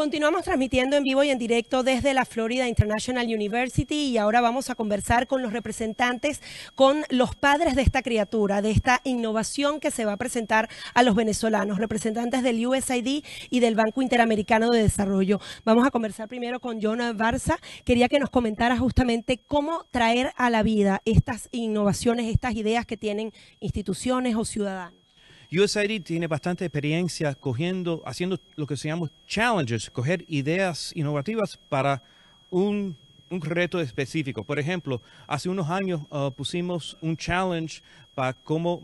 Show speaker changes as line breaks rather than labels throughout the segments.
Continuamos transmitiendo en vivo y en directo desde la Florida International University y ahora vamos a conversar con los representantes, con los padres de esta criatura, de esta innovación que se va a presentar a los venezolanos, representantes del USAID y del Banco Interamericano de Desarrollo. Vamos a conversar primero con Jonah Barza. Quería que nos comentara justamente cómo traer a la vida estas innovaciones, estas ideas que tienen instituciones o ciudadanos.
USAID tiene bastante experiencia cogiendo, haciendo lo que se llama challenges, coger ideas innovativas para un, reto específico. Por ejemplo, hace unos años uh, pusimos un challenge para cómo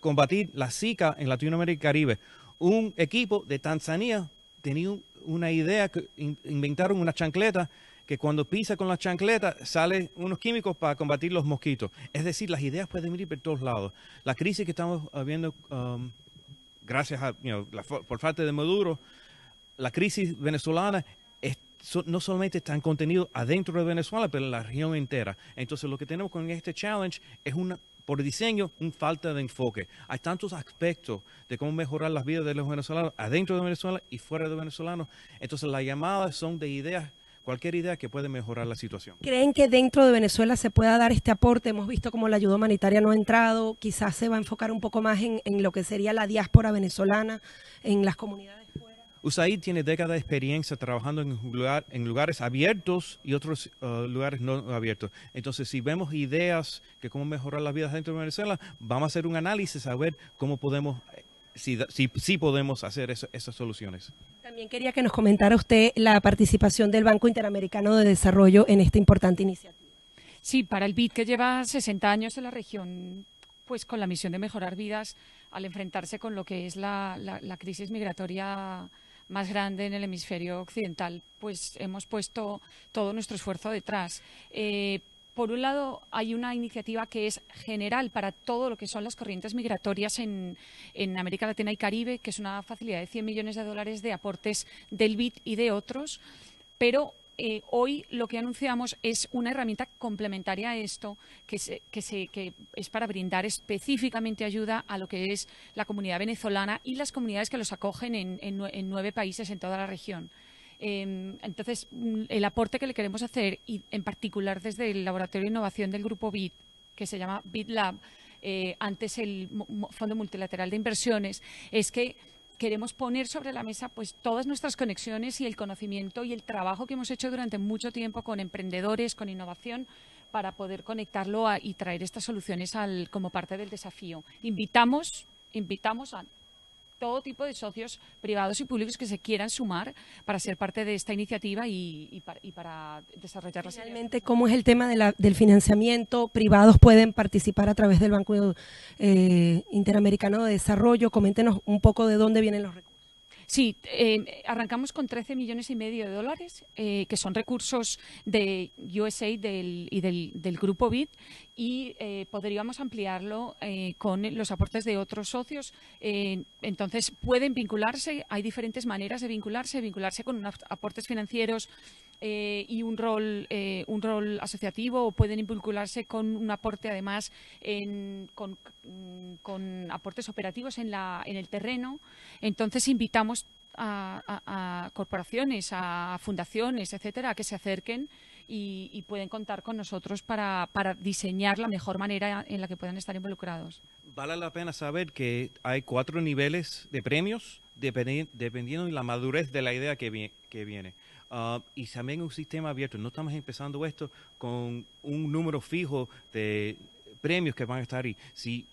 combatir la Zika en Latinoamérica y Caribe. Un equipo de Tanzania tenía una idea, que inventaron una chancleta que cuando pisa con la chancleta salen unos químicos para combatir los mosquitos. Es decir, las ideas pueden venir por todos lados. La crisis que estamos ah, viendo, um, gracias a, por parte de Maduro, la crisis venezolana no solamente está contenida contenido adentro de Venezuela, pero en la región entera. Entonces lo que tenemos con este challenge es una por diseño, un falta de enfoque. Hay tantos aspectos de cómo mejorar las vidas de los venezolanos adentro de Venezuela y fuera de venezolanos. Entonces las llamadas son de ideas cualquier idea que puede mejorar la situación.
¿Creen que dentro de Venezuela se pueda dar este aporte? Hemos visto cómo la ayuda humanitaria no ha entrado, quizás se va a enfocar un poco más en, en lo que sería la diáspora venezolana, en las comunidades
fuera. USAID tiene décadas de experiencia trabajando en, lugar, en lugares abiertos y otros eh, lugares no abiertos. Entonces, si vemos ideas que cómo mejorar las vidas dentro de Venezuela, vamos a hacer un análisis a ver cómo podemos eh, Sí podemos hacer esas soluciones.
También quería que nos comentara usted la participación del Banco Interamericano de Desarrollo en esta importante iniciativa.
Sí, para el BID que lleva 60 años en la región pues con la misión de mejorar vidas al enfrentarse con lo que es la, crisis migratoria más grande en el hemisferio occidental, pues hemos puesto todo nuestro esfuerzo detrás. Eh, por un lado, hay una iniciativa que es general para todo lo que son las corrientes migratorias en, América Latina y Caribe, que es una facilidad de 100 millones de dólares de aportes del BID y de otros, pero eh, hoy lo que anunciamos es una herramienta complementaria a esto, que, que, es para brindar específicamente ayuda a lo que es la comunidad venezolana y las comunidades que los acogen en nueve países en toda la región. Em, entonces, mm, el aporte que le queremos hacer, y en particular desde el Laboratorio de Innovación del Grupo BIT, que se llama BitLab, eh, antes el Fondo Multilateral de Inversiones, es que queremos poner sobre la mesa pues todas nuestras conexiones y el conocimiento y el trabajo que hemos hecho durante mucho tiempo con emprendedores, con innovación para poder conectarlo y traer estas soluciones al, como parte del desafío. Invitamos, invitamos a todo tipo de socios privados y públicos que se quieran sumar para ser parte de esta iniciativa y, para, desarrollarla desarrollar
¿cómo es el tema del financiamiento? ¿Privados pueden participar a través del Banco eh, Interamericano de Desarrollo? Coméntenos un poco de dónde vienen los recursos.
Sí, arrancamos con 13 millones y medio de dólares, eh, que son recursos de USA y del, grupo BID, y eh, podríamos ampliarlo eh, con los aportes de otros socios. entonces, pueden vincularse, hay diferentes maneras de vincularse, vincularse con aportes financieros eh, y un rol, eh, un rol asociativo o pueden involucrarse con un aporte además mm, con, aportes operativos en, la, en el terreno. Entonces invitamos a, corporaciones, a fundaciones, etcétera, a que se acerquen y, pueden contar con nosotros para, para, diseñar la mejor manera en la que puedan estar involucrados.
Vale la pena saber que hay cuatro niveles de premios dependiendo de la madurez de la idea que viene. Ah, y también un sistema abierto. No estamos empezando esto con un número fijo de premios que van a estar ahí. Si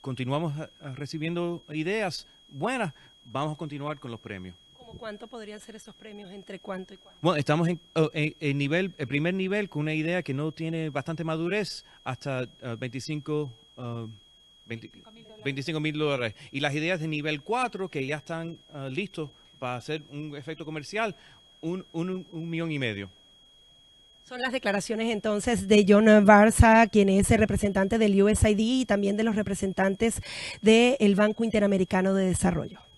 continuamos ah, ah, recibiendo ideas buenas, vamos a continuar con los premios.
¿Cómo cuánto podrían ser esos premios? ¿Entre cuánto y cuánto?
Bueno, estamos en, oh, nivel, el primer nivel con una idea que no tiene bastante madurez hasta 25... 25 mil dólares. Y las ideas de nivel 4 que ya están listos para hacer un efecto comercial, un, millón y medio.
Son las declaraciones entonces de John Barza, quien es el representante del USAID y también de los representantes del Banco Interamericano de Desarrollo.